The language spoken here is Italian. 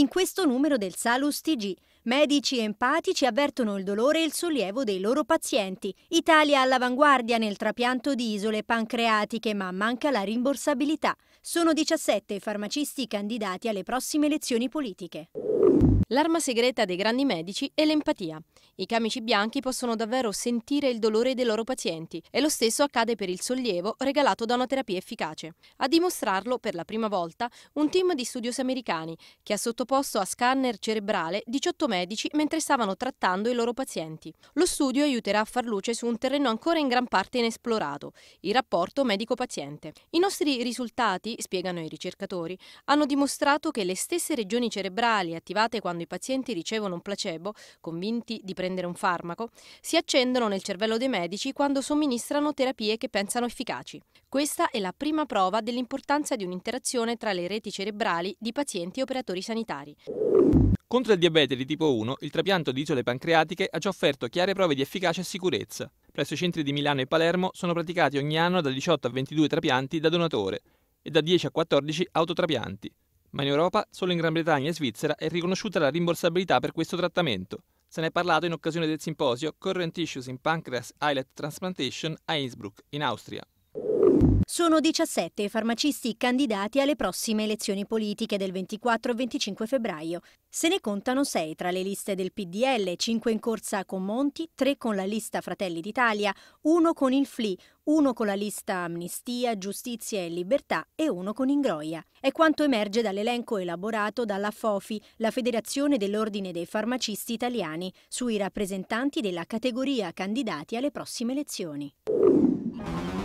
in questo numero del Salus TG. Medici empatici avvertono il dolore e il sollievo dei loro pazienti. Italia all'avanguardia nel trapianto di isole pancreatiche, ma manca la rimborsabilità. Sono 17 i farmacisti candidati alle prossime elezioni politiche. L'arma segreta dei grandi medici è l'empatia. I camici bianchi possono davvero sentire il dolore dei loro pazienti e lo stesso accade per il sollievo regalato da una terapia efficace. A dimostrarlo per la prima volta un team di studiosi americani che ha sottoposto a scanner cerebrale 18 medici mentre stavano trattando i loro pazienti. Lo studio aiuterà a far luce su un terreno ancora in gran parte inesplorato, il rapporto medico-paziente. I nostri risultati, spiegano i ricercatori, hanno dimostrato che le stesse regioni cerebrali attivate attivate quando i pazienti ricevono un placebo, convinti di prendere un farmaco, si accendono nel cervello dei medici quando somministrano terapie che pensano efficaci. Questa è la prima prova dell'importanza di un'interazione tra le reti cerebrali di pazienti e operatori sanitari. Contro il diabete di tipo 1, il trapianto di isole pancreatiche ha già offerto chiare prove di efficacia e sicurezza. Presso i centri di Milano e Palermo sono praticati ogni anno da 18 a 22 trapianti da donatore e da 10 a 14 autotrapianti. Ma in Europa solo in Gran Bretagna e Svizzera è riconosciuta la rimborsabilità per questo trattamento. Se ne è parlato in occasione del simposio Current Issues in Pancreas Islet Transplantation a Innsbruck, in Austria. Sono 17 i farmacisti candidati alle prossime elezioni politiche del 24 e 25 febbraio. Se ne contano 6 tra le liste del PDL, 5 in corsa con Monti, 3 con la lista Fratelli d'Italia, 1 con il FLI, 1 con la lista Amnistia, Giustizia e Libertà e 1 con Ingroia. È quanto emerge dall'elenco elaborato dalla FOFI, la Federazione dell'Ordine dei Farmacisti Italiani, sui rappresentanti della categoria candidati alle prossime elezioni.